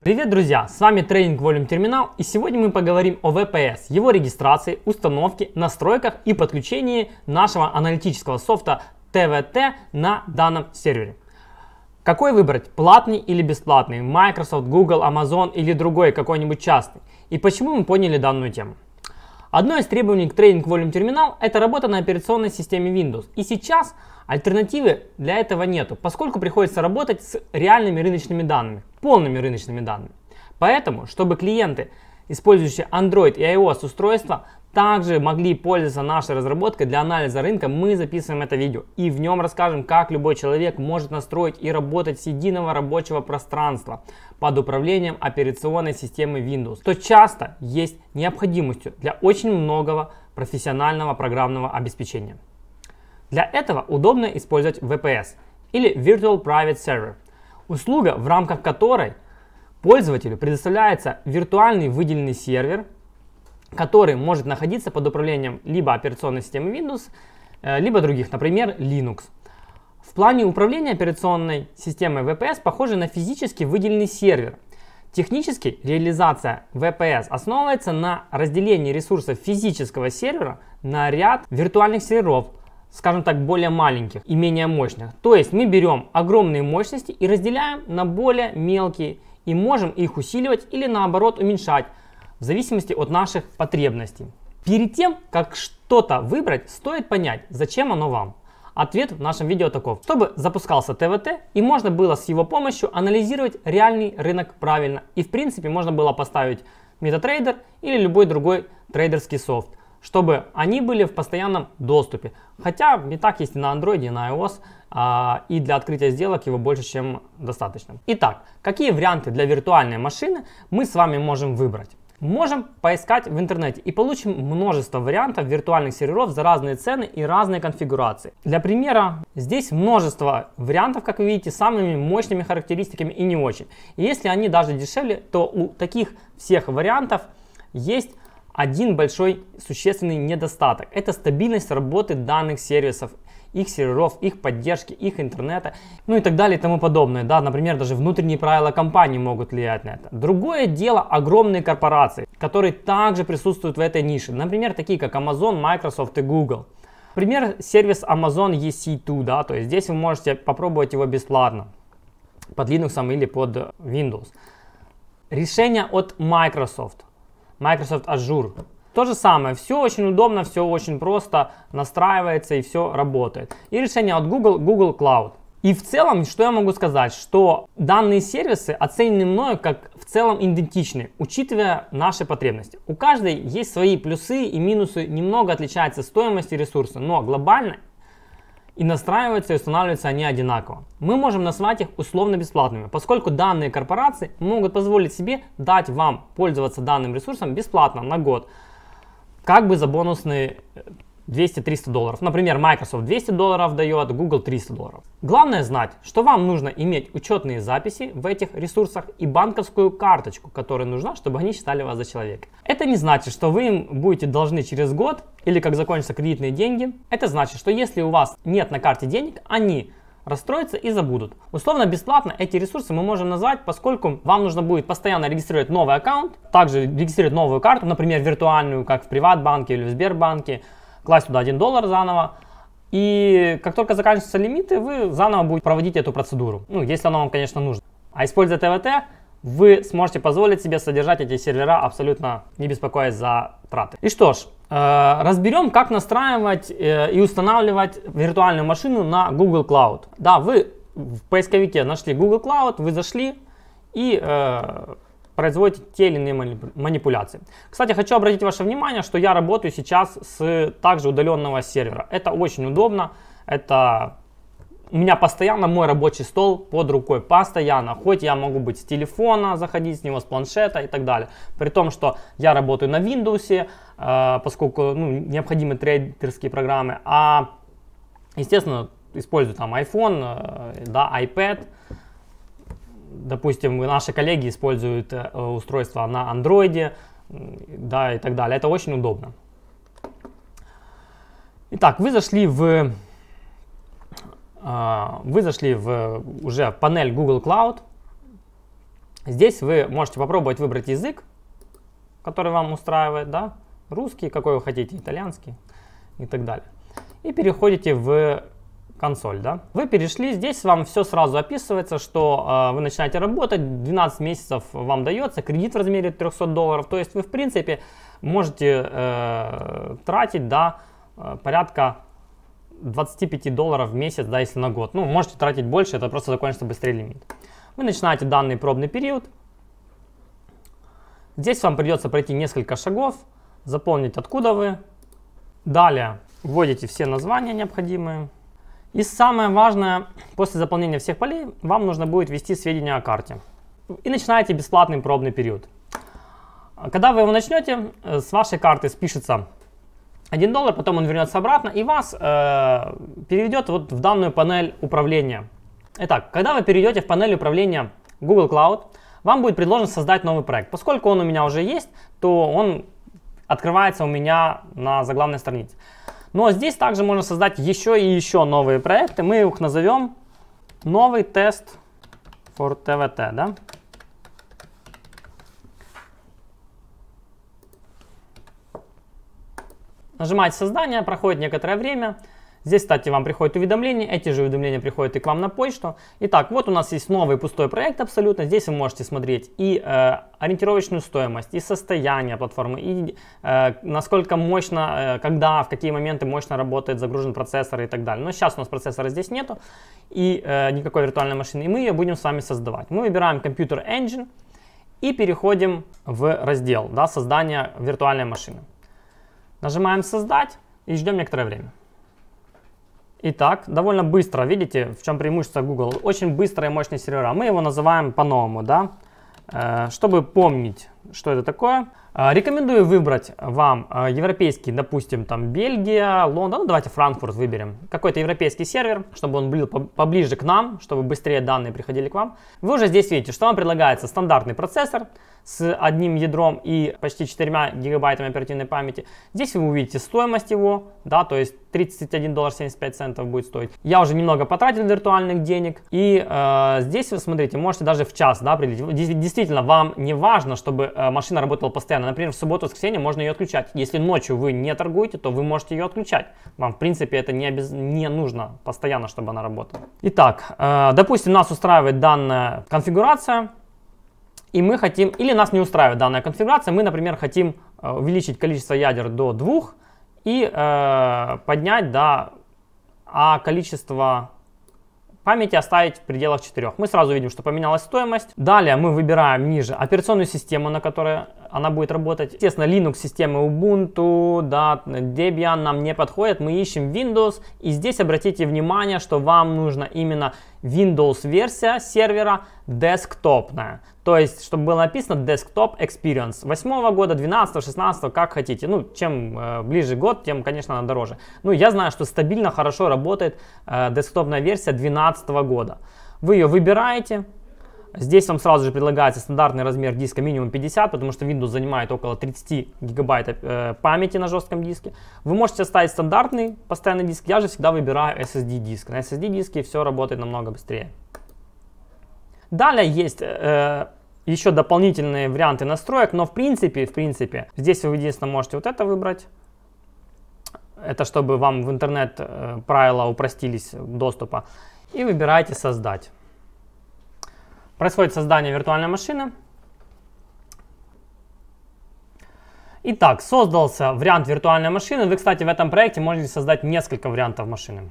Привет, друзья! С вами тренинг Volume Terminal и сегодня мы поговорим о VPS, его регистрации, установке, настройках и подключении нашего аналитического софта TVT на данном сервере. Какой выбрать, платный или бесплатный, Microsoft, Google, Amazon или другой какой-нибудь частный? И почему мы поняли данную тему? Одно из требований к Trading Volume Terminal – это работа на операционной системе Windows. И сейчас альтернативы для этого нету, поскольку приходится работать с реальными рыночными данными, полными рыночными данными. Поэтому, чтобы клиенты, использующие Android и iOS устройства, также могли пользоваться нашей разработкой для анализа рынка, мы записываем это видео. И в нем расскажем, как любой человек может настроить и работать с единого рабочего пространства под управлением операционной системы Windows, что часто есть необходимостью для очень многого профессионального программного обеспечения. Для этого удобно использовать VPS или Virtual Private Server, услуга, в рамках которой пользователю предоставляется виртуальный выделенный сервер – который может находиться под управлением либо операционной системы Windows, э, либо других, например, Linux. В плане управления операционной системой VPS похоже на физически выделенный сервер. Технически реализация VPS основывается на разделении ресурсов физического сервера на ряд виртуальных серверов, скажем так, более маленьких и менее мощных. То есть мы берем огромные мощности и разделяем на более мелкие и можем их усиливать или наоборот уменьшать, в зависимости от наших потребностей. Перед тем, как что-то выбрать, стоит понять, зачем оно вам. Ответ в нашем видео таков. Чтобы запускался ТВТ и можно было с его помощью анализировать реальный рынок правильно. И в принципе можно было поставить MetaTrader или любой другой трейдерский софт, чтобы они были в постоянном доступе. Хотя не так есть и на Android, и на iOS, а, и для открытия сделок его больше, чем достаточно. Итак, какие варианты для виртуальной машины мы с вами можем выбрать? Можем поискать в интернете и получим множество вариантов виртуальных серверов за разные цены и разные конфигурации. Для примера, здесь множество вариантов, как вы видите, с самыми мощными характеристиками и не очень. И если они даже дешевле, то у таких всех вариантов есть один большой существенный недостаток. Это стабильность работы данных сервисов их серверов, их поддержки, их интернета, ну и так далее и тому подобное. Да, например, даже внутренние правила компании могут влиять на это. Другое дело огромные корпорации, которые также присутствуют в этой нише. Например, такие как Amazon, Microsoft и Google. Пример сервис Amazon EC2, да, то есть здесь вы можете попробовать его бесплатно под Linux или под Windows. Решение от Microsoft. Microsoft Azure то же самое, все очень удобно, все очень просто настраивается и все работает. И решение от Google, Google Cloud. И в целом, что я могу сказать, что данные сервисы оценены мною как в целом идентичны, учитывая наши потребности. У каждой есть свои плюсы и минусы, немного отличается стоимость и ресурсы, но глобально и настраиваются и устанавливаются они одинаково. Мы можем назвать их условно бесплатными, поскольку данные корпорации могут позволить себе дать вам пользоваться данным ресурсом бесплатно на год – как бы за бонусные 200-300 э, долларов. Например, Microsoft 200 долларов дает, Google 300 долларов. Главное знать, что вам нужно иметь учетные записи в этих ресурсах и банковскую карточку, которая нужна, чтобы они считали вас за человека. Это не значит, что вы им будете должны через год или как закончатся кредитные деньги. Это значит, что если у вас нет на карте денег, они расстроятся и забудут. Условно бесплатно эти ресурсы мы можем назвать, поскольку вам нужно будет постоянно регистрировать новый аккаунт, также регистрировать новую карту, например, виртуальную, как в Приватбанке или в Сбербанке, класть туда 1 доллар заново, и как только заканчиваются лимиты, вы заново будете проводить эту процедуру. Ну, если она вам, конечно, нужна. А используя ТВТ, вы сможете позволить себе содержать эти сервера абсолютно не беспокоясь за траты. И что ж, Э, Разберем, как настраивать э, и устанавливать виртуальную машину на Google Cloud. Да, вы в поисковике нашли Google Cloud, вы зашли и э, производите те или иные манипуляции. Кстати, хочу обратить ваше внимание, что я работаю сейчас с также удаленного сервера. Это очень удобно, это у меня постоянно мой рабочий стол под рукой, постоянно. Хоть я могу быть с телефона, заходить с него, с планшета и так далее. При том, что я работаю на Windows, а, поскольку ну, необходимы трейдерские программы. А, естественно, использую там iPhone, э, да, iPad. Допустим, наши коллеги используют э, устройство на Android, да, и так далее. Это очень удобно. Итак, вы зашли в а, вы зашли в уже панель Google Cloud. Здесь вы можете попробовать выбрать язык, который вам устраивает, да, русский, какой вы хотите, итальянский и так далее. И переходите в консоль, да. Вы перешли, здесь вам все сразу описывается, что э, вы начинаете работать, 12 месяцев вам дается, кредит в размере 300 долларов, то есть вы, в принципе, можете э, тратить, да, э, порядка 25 долларов в месяц, да, если на год. Ну, можете тратить больше, это просто закончится быстрее лимит. Вы начинаете данный пробный период. Здесь вам придется пройти несколько шагов заполнить откуда вы. Далее вводите все названия необходимые. И самое важное, после заполнения всех полей вам нужно будет ввести сведения о карте. И начинаете бесплатный пробный период. Когда вы его начнете, э, с вашей карты спишется 1 доллар, потом он вернется обратно и вас э, переведет вот в данную панель управления. Итак, когда вы перейдете в панель управления Google Cloud, вам будет предложено создать новый проект. Поскольку он у меня уже есть, то он открывается у меня на заглавной странице. Но здесь также можно создать еще и еще новые проекты. Мы их назовем новый тест for TVT, да? Нажимаете создание, проходит некоторое время. Здесь, кстати, вам приходит уведомление. эти же уведомления приходят и к вам на почту. Итак, вот у нас есть новый пустой проект абсолютно. Здесь вы можете смотреть и э, ориентировочную стоимость, и состояние платформы, и э, насколько мощно, э, когда, в какие моменты мощно работает загружен процессор и так далее. Но сейчас у нас процессора здесь нету и э, никакой виртуальной машины, и мы ее будем с вами создавать. Мы выбираем Computer Engine и переходим в раздел да, создания виртуальной машины. Нажимаем создать и ждем некоторое время. Итак, довольно быстро, видите, в чем преимущество Google? Очень быстрый и мощный сервера. Мы его называем по-новому, да? Э, чтобы помнить, что это такое, э, рекомендую выбрать вам э, европейский, допустим, там Бельгия, Лондон, ну давайте Франкфурт выберем, какой-то европейский сервер, чтобы он был поближе к нам, чтобы быстрее данные приходили к вам. Вы уже здесь видите, что вам предлагается стандартный процессор с одним ядром и почти 4 гигабайтами оперативной памяти. Здесь вы увидите стоимость его, да, то есть 31 доллар 75 центов будет стоить. Я уже немного потратил виртуальных денег. И э, здесь вы смотрите, можете даже в час да, определить. Действительно, вам не важно, чтобы э, машина работала постоянно. Например, в субботу, воскресенье можно ее отключать. Если ночью вы не торгуете, то вы можете ее отключать. Вам, в принципе, это не, обез... не нужно постоянно, чтобы она работала. Итак, э, допустим, нас устраивает данная конфигурация. И мы хотим, или нас не устраивает данная конфигурация, мы, например, хотим э, увеличить количество ядер до двух и э, поднять, да, а количество памяти оставить в пределах 4. Мы сразу видим, что поменялась стоимость. Далее мы выбираем ниже операционную систему, на которой она будет работать. Естественно, Linux системы Ubuntu, да, Debian нам не подходит. Мы ищем Windows. И здесь обратите внимание, что вам нужно именно Windows-версия сервера десктопная. То есть, чтобы было написано Desktop Experience 8 года, 12, 16, как хотите. Ну, чем э, ближе год, тем, конечно, она дороже. Ну, я знаю, что стабильно, хорошо работает э, десктопная версия 12 года. Вы ее выбираете, Здесь вам сразу же предлагается стандартный размер диска минимум 50, потому что Windows занимает около 30 гигабайт э, памяти на жестком диске. Вы можете оставить стандартный постоянный диск, я же всегда выбираю SSD диск. На SSD диске все работает намного быстрее. Далее есть э, еще дополнительные варианты настроек, но в принципе, в принципе, здесь вы единственное можете вот это выбрать. Это чтобы вам в интернет э, правила упростились доступа. И выбираете создать. Происходит создание виртуальной машины. Итак, создался вариант виртуальной машины. Вы, кстати, в этом проекте можете создать несколько вариантов машины.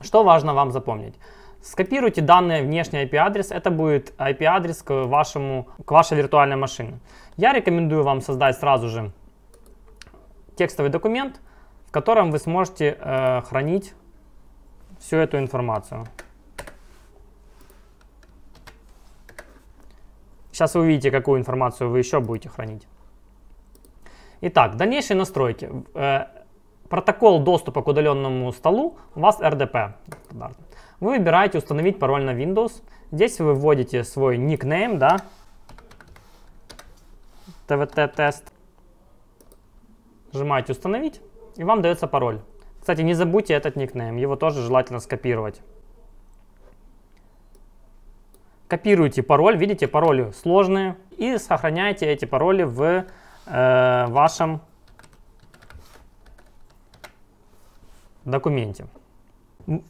Что важно вам запомнить? Скопируйте данные внешний IP-адрес. Это будет IP-адрес к, вашему, к вашей виртуальной машине. Я рекомендую вам создать сразу же текстовый документ, в котором вы сможете э, хранить всю эту информацию. Сейчас вы увидите, какую информацию вы еще будете хранить. Итак, дальнейшие настройки. Э, протокол доступа к удаленному столу у вас RDP. Вы выбираете «Установить пароль на Windows». Здесь вы вводите свой никнейм, да, ТВТ-тест. Нажимаете «Установить», и вам дается пароль. Кстати, не забудьте этот никнейм, его тоже желательно скопировать копируете пароль, видите, пароли сложные, и сохраняете эти пароли в э, вашем документе.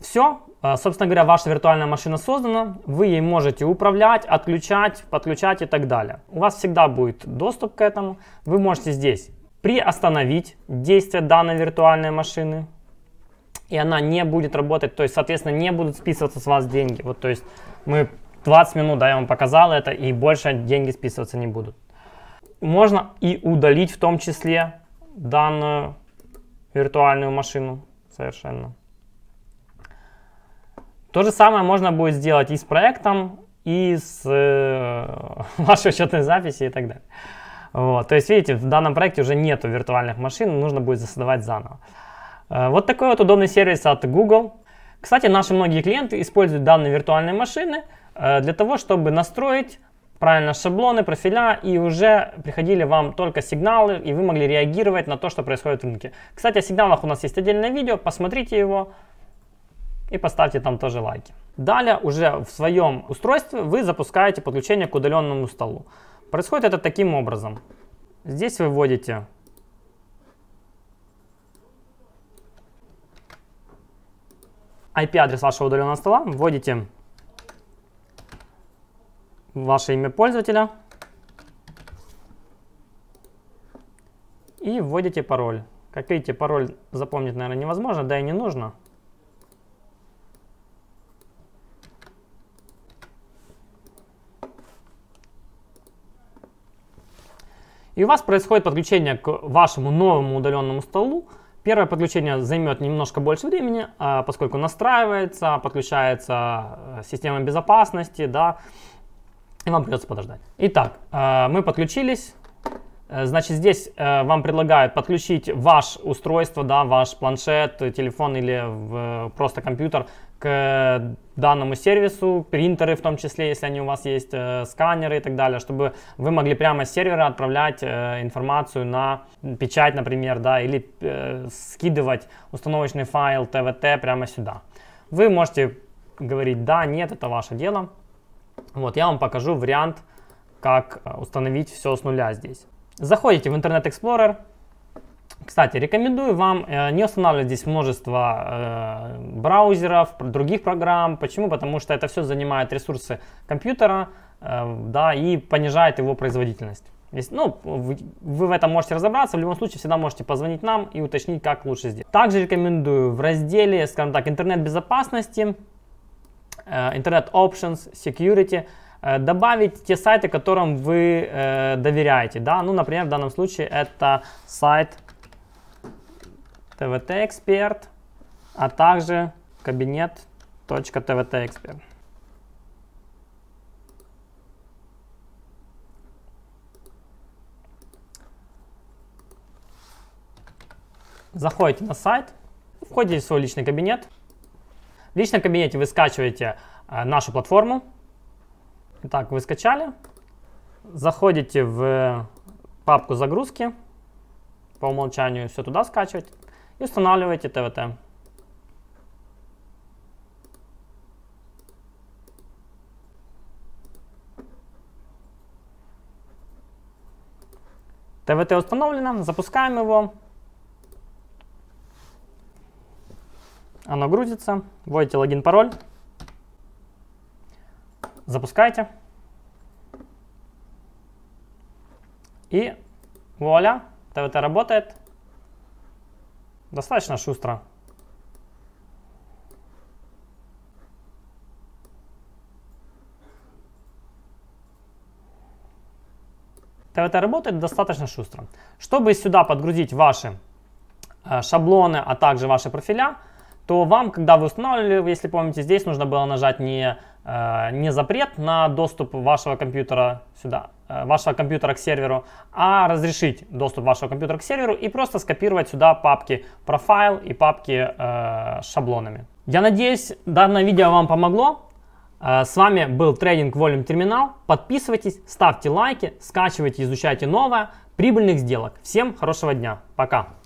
Все, а, собственно говоря, ваша виртуальная машина создана, вы ей можете управлять, отключать, подключать и так далее. У вас всегда будет доступ к этому. Вы можете здесь приостановить действие данной виртуальной машины, и она не будет работать, то есть, соответственно, не будут списываться с вас деньги. Вот, то есть мы 20 минут, да, я вам показал это, и больше деньги списываться не будут. Можно и удалить в том числе данную виртуальную машину совершенно. То же самое можно будет сделать и с проектом, и с э, вашей учетной записи и так далее. Вот. То есть, видите, в данном проекте уже нету виртуальных машин, нужно будет создавать заново. Э, вот такой вот удобный сервис от Google. Кстати, наши многие клиенты используют данные виртуальные машины э, для того, чтобы настроить правильно шаблоны, профиля, и уже приходили вам только сигналы, и вы могли реагировать на то, что происходит в рынке. Кстати, о сигналах у нас есть отдельное видео, посмотрите его и поставьте там тоже лайки. Далее уже в своем устройстве вы запускаете подключение к удаленному столу. Происходит это таким образом. Здесь вы вводите IP-адрес вашего удаленного стола, вводите ваше имя пользователя и вводите пароль. Как видите, пароль запомнить, наверное, невозможно, да и не нужно. И у вас происходит подключение к вашему новому удаленному столу Первое подключение займет немножко больше времени, а поскольку настраивается, подключается э, система безопасности, да, и вам придется подождать. Итак, э, мы подключились. Э, значит, здесь вам предлагают подключить ваше устройство, да, ваш планшет, телефон или просто компьютер к э, данному сервису, принтеры в том числе, если они у вас есть, э, сканеры и так далее, чтобы вы могли прямо с сервера отправлять э, информацию на печать, например, да, или э, скидывать установочный файл ТВТ прямо сюда. Вы можете говорить «да», «нет», это ваше дело. Вот, я вам покажу вариант, как э, установить все с нуля здесь. Заходите в Internet Explorer, кстати, рекомендую вам э, не устанавливать здесь множество э, браузеров, других программ. Почему? Потому что это все занимает ресурсы компьютера э, да, и понижает его производительность. Если, ну, вы, в этом можете разобраться, в любом случае всегда можете позвонить нам и уточнить, как лучше сделать. Также рекомендую в разделе, скажем так, интернет-безопасности, интернет-options, security, добавить те сайты, которым вы доверяете. Да? Ну, например, в данном случае это сайт tvt-эксперт, а также кабинет.tvt-эксперт. Заходите на сайт, входите в свой личный кабинет. В личном кабинете вы скачиваете э, нашу платформу. Итак, вы скачали. Заходите в папку загрузки. По умолчанию все туда скачивать и устанавливаете ТВТ. ТВТ установлено, запускаем его. Оно грузится, вводите логин, пароль, запускайте. И вуаля, ТВТ работает. Достаточно шустро. ТВТ работает достаточно шустро. Чтобы сюда подгрузить ваши э, шаблоны, а также ваши профиля, то вам, когда вы устанавливали, если помните, здесь нужно было нажать не, э, не запрет на доступ вашего компьютера сюда, Э, вашего компьютера к серверу, а разрешить доступ вашего компьютера к серверу и просто скопировать сюда папки профайл и папки э, с шаблонами. Я надеюсь, данное видео вам помогло. Э, с вами был трейдинг Volume Терминал. Подписывайтесь, ставьте лайки, скачивайте, изучайте новое. Прибыльных сделок. Всем хорошего дня. Пока.